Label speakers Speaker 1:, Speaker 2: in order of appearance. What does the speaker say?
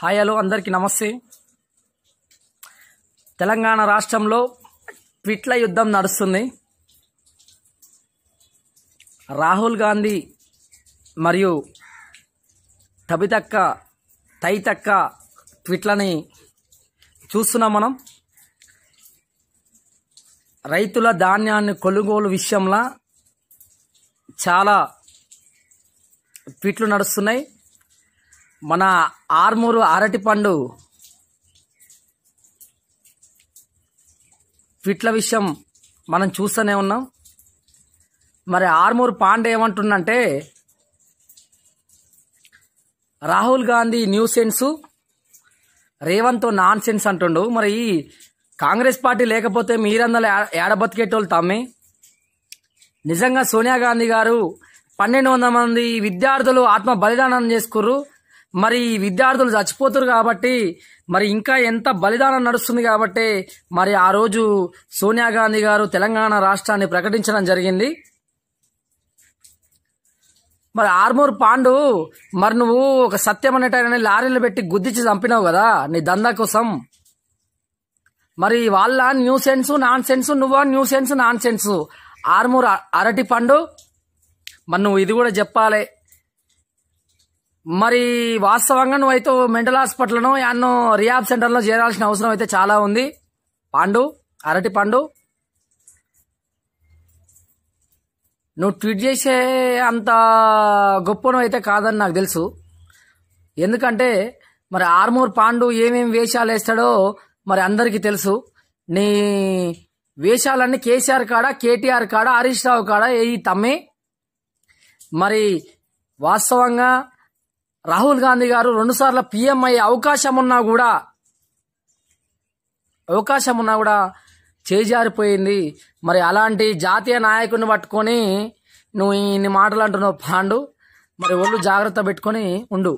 Speaker 1: hi hello అందరికీ నమస్తే తెలంగాణ రాష్ట్రంలో ట్విట్ల యుద్ధం నడుస్తుంది రాహుల్ గాంధీ మరియు తబితక్క తైతక్క ట్విట్లని చూస్తున్నాం మనం రైతుల ధాన్యాన్ని కొనుగోలు విషయంలో చాలా ట్విట్లు నడుస్తున్నాయి మన ఆర్మూరు అరటిపండు ఫిట్ల విషయం మనం చూస్తూనే ఉన్నాం మరి ఆర్మూరు పాండే ఏమంటుందంటే Rahul Gandhi nuisance Revanth nonsense అంటుండు మరి ఈ కాంగ్రెస్ పార్టీ లేకపోతే మీరందరూ ఏడబతికేటోళ్ళు తమ్మి నిజంగా సోనియా గాంధీ గారు పన్నెండు వందల మంది విద్యార్థులు ఆత్మ బలిదానం చేసుకుర్రు మరి విద్యార్థులు చచ్చిపోతారు కాబట్టి మరి ఇంకా ఎంత బలిదానం నడుస్తుంది కాబట్టి మరి ఆ రోజు సోనియా గాంధీ గారు తెలంగాణ రాష్ట్రాన్ని ప్రకటించడం జరిగింది మరి ఆర్మూర్ పాండు మరి నువ్వు ఒక సత్యం అనేటని లారీలు పెట్టి గుద్దిచ్చి చంపినావు కదా నీ దందా కోసం మరి వాళ్ళ న్యూ సెన్స్ నాన్ సెన్స్ నువ్వు nuisance nonsense Armoor అరటి పండు మరి నువ్వు ఇది కూడా చెప్పాలి మరి వాస్తవంగా నువ్వైతే మెంటల్ హాస్పిటల్ను యాన్నో రియాబ్ సెంటర్లో చేరాల్సిన అవసరం అయితే చాలా ఉంది పాండు అరటి పండు నువ్వు ట్వీట్ చేసే అంత గొప్పను అయితే కాదని నాకు తెలుసు ఎందుకంటే మరి ఆర్మూర్ పాండు ఏమేమి వేషాలు వేస్తాడో మరి అందరికీ తెలుసు నీ వేషాలన్నీ కేసీఆర్ కాడ కేటీఆర్ కాడ హరీష్ రావు కాడ ఏ తమ్మి మరి వాస్తవంగా రాహుల్ గాంధీ గారు రెండుసార్లు పీఎం అయ్యే అవకాశం ఉన్నా కూడా అవకాశం ఉన్నా కూడా చేజారిపోయింది మరి అలాంటి జాతీయ నాయకుడిని పట్టుకొని నువ్వు ఇన్ని మాటలు అంటున్నావు పాండు మరి ఒళ్ళు జాగ్రత్త పెట్టుకొని ఉండు